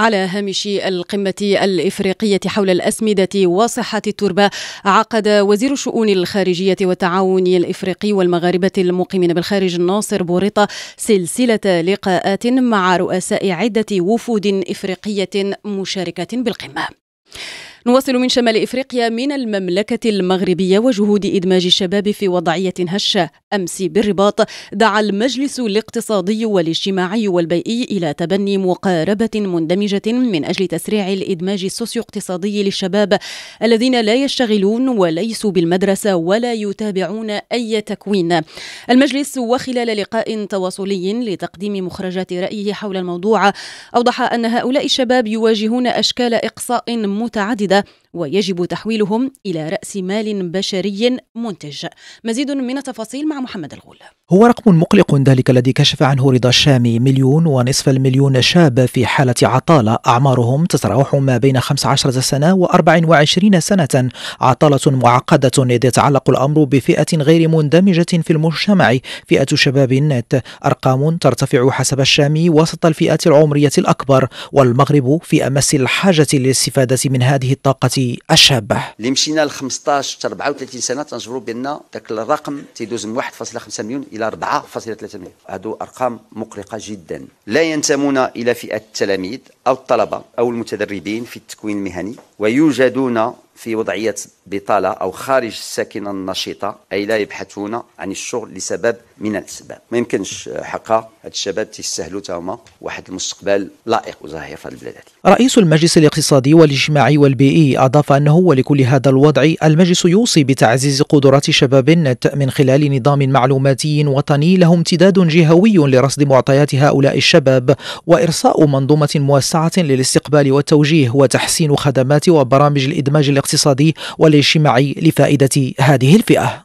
على هامش القمة الإفريقية حول الأسمدة وصحة التربة عقد وزير الشؤون الخارجية والتعاون الإفريقي والمغاربة المقيمين بالخارج الناصر بوريطة سلسلة لقاءات مع رؤساء عدة وفود إفريقية مشاركة بالقمة نواصل من شمال افريقيا من المملكه المغربيه وجهود ادماج الشباب في وضعيه هشه امس بالرباط دعا المجلس الاقتصادي والاجتماعي والبيئي الى تبني مقاربه مندمجه من اجل تسريع الادماج السوسيو اقتصادي للشباب الذين لا يشتغلون وليسوا بالمدرسه ولا يتابعون اي تكوين المجلس وخلال لقاء تواصلي لتقديم مخرجات رايه حول الموضوع اوضح ان هؤلاء الشباب يواجهون اشكال اقصاء متعدده جديدة ويجب تحويلهم إلى رأس مال بشري منتج مزيد من التفاصيل مع محمد الغول هو رقم مقلق ذلك الذي كشف عنه رضا الشامي مليون ونصف المليون شاب في حالة عطالة أعمارهم تتراوح ما بين 15 سنة و 24 سنة عطالة معقدة إذ يتعلق الأمر بفئة غير مندمجة في المجتمع فئة شباب النت أرقام ترتفع حسب الشامي وسط الفئات العمرية الأكبر والمغرب في أمس الحاجة للاستفادة من هذه الطاقة الشابة اللي مشينا ل 15 34 سنة تنجبروا بأن ذاك الرقم تيدوز من 1.5 مليون إلى إلى 4.3 مليون هذو أرقام مقلقة جدا لا ينتمون إلى فئة التلاميذ أو الطلبة أو المتدربين في التكوين المهني ويوجدون في وضعية بطالة أو خارج الساكنة النشيطة أي لا يبحثون عن الشغل لسبب من الأسباب ما يمكنش حقا هاد الشباب تيستاهلوا تاهما واحد المستقبل لائق وزاهر في البلاد هذه رئيس المجلس الاقتصادي والاجتماعي والبيئي أضاف أنه ولكل هذا الوضع المجلس يوصي بتعزيز قدرات شباب النت من خلال نظام معلوماتي وطني له امتداد جهوي لرصد معطيات هؤلاء الشباب وإرساء منظومة موسعة للاستقبال والتوجيه وتحسين خدمات وبرامج الإدماج الاقتصادي الاقتصادي والاجتماعي لفائدة هذه الفئة